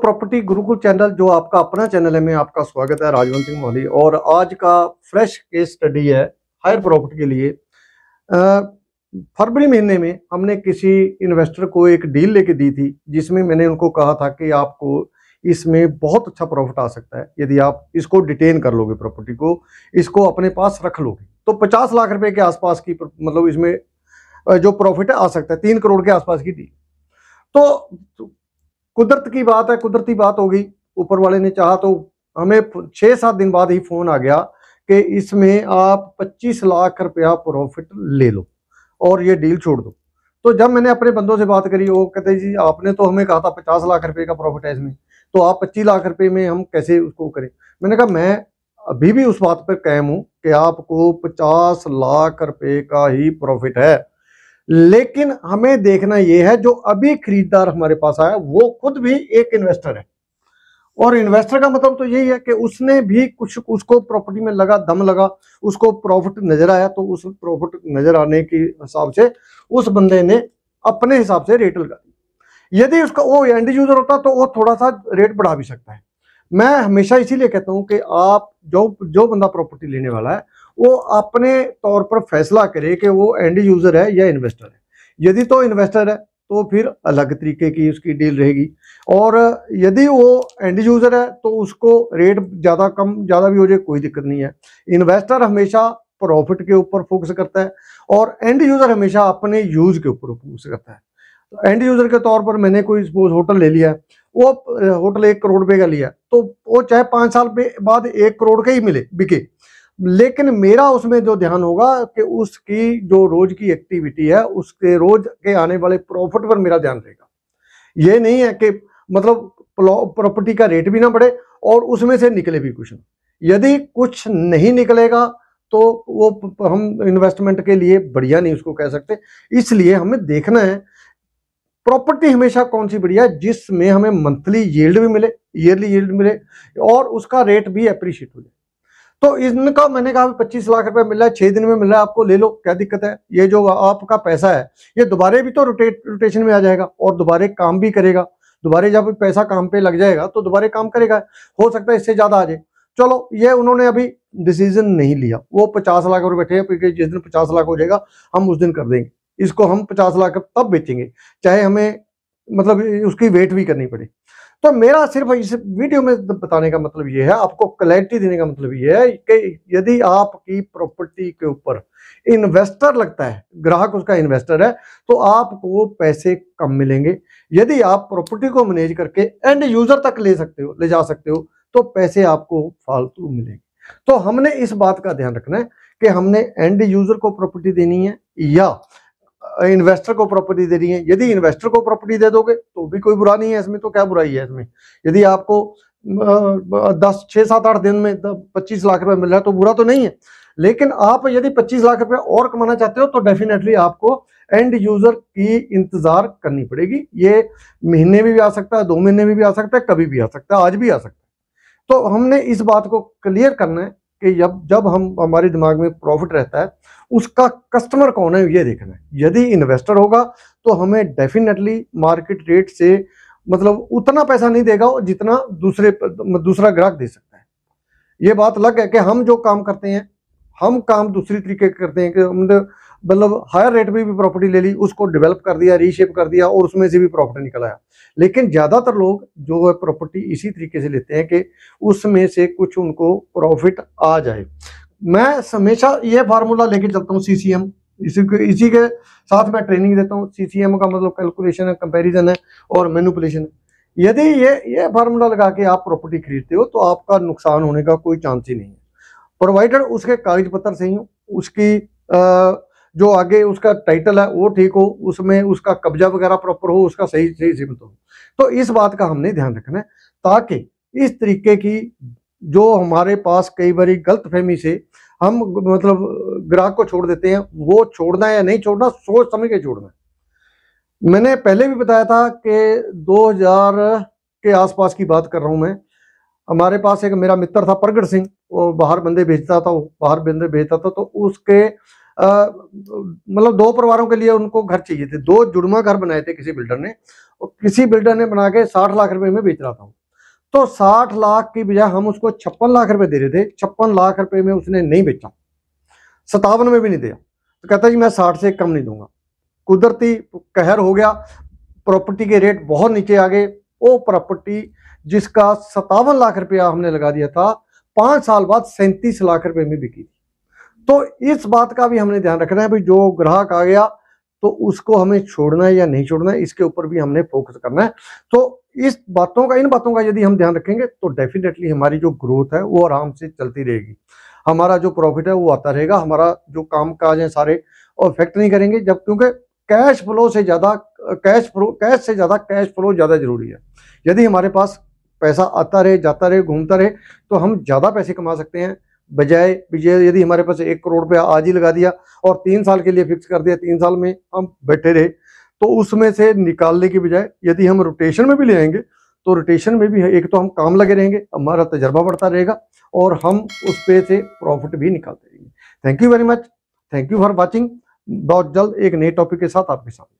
property Gurukul channel जो आपका अपना चैनल है मैं आपका स्वागत है राजवंत सिंह मोहली और आज का फ्रेश केस स्टडी है हायर प्रॉपर्टी के लिए फरवरी महीने में हमने किसी इन्वेस्टर को एक डील लेके दी थी जिसमें मैंने उनको कहा था कि आपको इसमें बहुत अच्छा प्रॉफिट आ सकता है यदि आप इसको डिटेन कर लोगे प्रॉपर्टी को इसको अपने पास रख लोगे तो पचास लाख रुपए के आसपास की मतलब इसमें जो प्रॉफिट आ सकता है तीन करोड़ के आसपास की डील तो कुदरत की बात है कुदरती बात हो गई ऊपर वाले ने चाहा तो हमें छः सात दिन बाद ही फोन आ गया कि इसमें आप 25 लाख रुपया प्रॉफिट ले लो और ये डील छोड़ दो तो जब मैंने अपने बंदों से बात करी वो कहते जी आपने तो हमें कहा था पचास लाख रुपये का प्रॉफिट है इसमें तो आप पच्चीस लाख रुपये में हम कैसे उसको करें मैंने कहा मैं अभी भी उस बात पर कायम हूँ कि आपको पचास लाख रुपये का ही प्रॉफिट है लेकिन हमें देखना यह है जो अभी खरीदार हमारे पास आया वो खुद भी एक इन्वेस्टर है और इन्वेस्टर का मतलब तो यही है कि उसने भी कुछ उसको प्रॉपर्टी में लगा दम लगा उसको प्रॉफिट नजर आया तो उस प्रॉफिट नजर आने के हिसाब से उस बंदे ने अपने हिसाब से रेट लगा दी यदि उसका वो एंड यूजर होता तो वो थोड़ा सा रेट बढ़ा भी सकता है मैं हमेशा इसीलिए कहता हूं कि आप जो जो बंदा प्रॉपर्टी लेने वाला है वो अपने तौर पर फैसला करे कि वो एंड यूज़र है या इन्वेस्टर है यदि तो इन्वेस्टर है तो फिर अलग तरीके की उसकी डील रहेगी और यदि वो एंड यूज़र है तो उसको रेट ज़्यादा कम ज़्यादा भी हो जाए कोई दिक्कत नहीं है इन्वेस्टर हमेशा प्रॉफिट के ऊपर फोकस करता है और एंड यूज़र हमेशा अपने यूज़ के ऊपर फोकस करता है तो एंड यूज़र के तौर पर मैंने कोई सपोज होटल ले लिया वो होटल एक करोड़ रुपये का लिया तो वो चाहे पाँच साल बाद एक करोड़ का ही मिले बिके लेकिन मेरा उसमें जो ध्यान होगा कि उसकी जो रोज की एक्टिविटी है उसके रोज के आने वाले प्रॉफिट पर मेरा ध्यान रहेगा ये नहीं है कि मतलब प्रॉपर्टी का रेट भी ना बढ़े और उसमें से निकले भी कुछ ना यदि कुछ नहीं निकलेगा तो वो हम इन्वेस्टमेंट के लिए बढ़िया नहीं उसको कह सकते इसलिए हमें देखना है प्रॉपर्टी हमेशा कौन सी बढ़िया है जिसमें हमें मंथली यील्ड भी मिले ईयरली यील्ड मिले और उसका रेट भी अप्रिशिएट हो जाए तो इनका मैंने कहा पच्चीस लाख रुपए मिल रहा है छह दिन में मिल रहा है आपको ले लो क्या दिक्कत है ये जो आपका पैसा है ये दोबारे भी तो रोटेट रोटेशन में आ जाएगा और दोबारे काम भी करेगा दोबारे जब पैसा काम पे लग जाएगा तो दोबारे काम करेगा हो सकता है इससे ज्यादा आ जाए चलो ये उन्होंने अभी डिसीजन नहीं लिया वो पचास लाख रुपए बैठे हैं जिस दिन पचास लाख हो जाएगा हम उस दिन कर देंगे इसको हम पचास लाख तब बेचेंगे चाहे हमें मतलब उसकी वेट भी करनी पड़े तो मेरा सिर्फ इस वीडियो में तो बताने का मतलब ये है आपको क्लैरिटी देने का मतलब ये है कि यदि आपकी प्रॉपर्टी के ऊपर इन्वेस्टर लगता है ग्राहक उसका इन्वेस्टर है तो आपको पैसे कम मिलेंगे यदि आप प्रॉपर्टी को मैनेज करके एंड यूजर तक ले सकते हो ले जा सकते हो तो पैसे आपको फालतू मिलेंगे तो हमने इस बात का ध्यान रखना है कि हमने एंड यूजर को प्रॉपर्टी देनी है या इन्वेस्टर को प्रॉपर्टी दे रही है यदि इन्वेस्टर को प्रॉपर्टी दे दोगे तो भी कोई बुरा नहीं है इसमें तो क्या बुराई है इसमें यदि आपको दस छः सात आठ दिन में पच्चीस लाख रुपए मिल रहा है तो बुरा तो नहीं है लेकिन आप यदि पच्चीस लाख रुपए और कमाना चाहते हो तो डेफिनेटली आपको एंड यूजर की इंतजार करनी पड़ेगी ये महीने में भी आ सकता है दो महीने में भी आ सकता है कभी भी आ सकता है आज भी आ सकता है तो हमने इस बात को क्लियर करना है कि जब जब हम हमारे दिमाग में प्रॉफिट रहता है उसका कस्टमर कौन है ये देखना है यदि इन्वेस्टर होगा तो हमें डेफिनेटली मार्केट रेट से मतलब उतना पैसा नहीं देगा जितना दूसरे दूसरा ग्राहक दे सकता है ये बात अलग है कि हम जो काम करते हैं हम काम दूसरी तरीके करते हैं कि मतलब मतलब हायर रेट में भी प्रॉपर्टी ले ली उसको डेवलप कर दिया रीशेप कर दिया और उसमें से भी प्रॉफिट निकल आया लेकिन ज़्यादातर लोग जो है प्रॉपर्टी इसी तरीके से लेते हैं कि उसमें से कुछ उनको प्रॉफिट आ जाए मैं हमेशा ये फार्मूला लेके चलता हूँ सी इसी के इसी के साथ मैं ट्रेनिंग देता हूँ सी सी एम का मतलब कैलकुलेशन है कंपेरिजन है और मेनुपुलेशन है यदि ये ये फार्मूला लगा के आप प्रॉपर्टी खरीदते हो तो आपका नुकसान होने का कोई चांस ही नहीं है प्रोवाइडर उसके कागज पत्र सही हो उसकी आ, जो आगे उसका टाइटल है वो ठीक हो उसमें उसका कब्जा वगैरह प्रॉपर हो उसका सही सही सीमित हो तो इस बात का हमने ध्यान रखना है ताकि इस तरीके की जो हमारे पास कई बार गलत फहमी से हम मतलब ग्राहक को छोड़ देते हैं वो छोड़ना या नहीं छोड़ना सोच समझ के छोड़ना है मैंने पहले भी बताया था कि 2000 के आसपास की बात कर रहा हूं मैं हमारे पास एक मेरा मित्र था प्रगट सिंह वो बाहर बंदे भेजता था वो बाहर बंदे भेजता था तो उसके मतलब दो परिवारों के लिए उनको घर चाहिए थे दो जुड़वा घर बनाए थे किसी बिल्डर ने और किसी बिल्डर ने बना के साठ लाख रुपए में बेच रहा था तो साठ लाख की बजाय हम उसको छप्पन लाख रुपए दे रहे थे छप्पन लाख रुपए में उसने नहीं बेचा सतावन में भी नहीं दिया तो कहता जी मैं साठ से कम नहीं दूंगा कुदरती कहर हो गया प्रॉपर्टी के रेट बहुत नीचे आ गए वो प्रॉपर्टी जिसका सतावन लाख रुपया हमने लगा दिया था पांच साल बाद सैंतीस लाख रुपए में बिकी थी तो इस बात का भी हमने ध्यान रखना है भाई जो ग्राहक आ गया तो उसको हमें छोड़ना है या नहीं छोड़ना है इसके ऊपर भी हमने फोकस करना है तो इस बातों का इन बातों का यदि हम ध्यान रखेंगे तो डेफिनेटली हमारी जो ग्रोथ है वो आराम से चलती रहेगी हमारा जो प्रॉफिट है वो आता रहेगा हमारा जो काम काज है सारे इफेक्ट नहीं करेंगे जब क्योंकि कैश फ्लो से ज़्यादा कैश फ्लो कैश से ज़्यादा कैश फ्लो ज़्यादा जरूरी है यदि हमारे पास पैसा आता रहे जाता रहे घूमता रहे तो हम ज़्यादा पैसे कमा सकते हैं बजाय विजय यदि हमारे पास एक करोड़ रुपया आज ही लगा दिया और तीन साल के लिए फिक्स कर दिया तीन साल में हम बैठे रहे तो उसमें से निकालने की बजाय यदि हम रोटेशन में भी ले आएंगे तो रोटेशन में भी एक तो हम काम लगे रहेंगे हमारा तजर्बा बढ़ता रहेगा और हम उस पे से प्रॉफिट भी निकालते रहेंगे thank you very much thank you for watching बहुत जल्द एक नए टॉपिक के साथ आपके सामने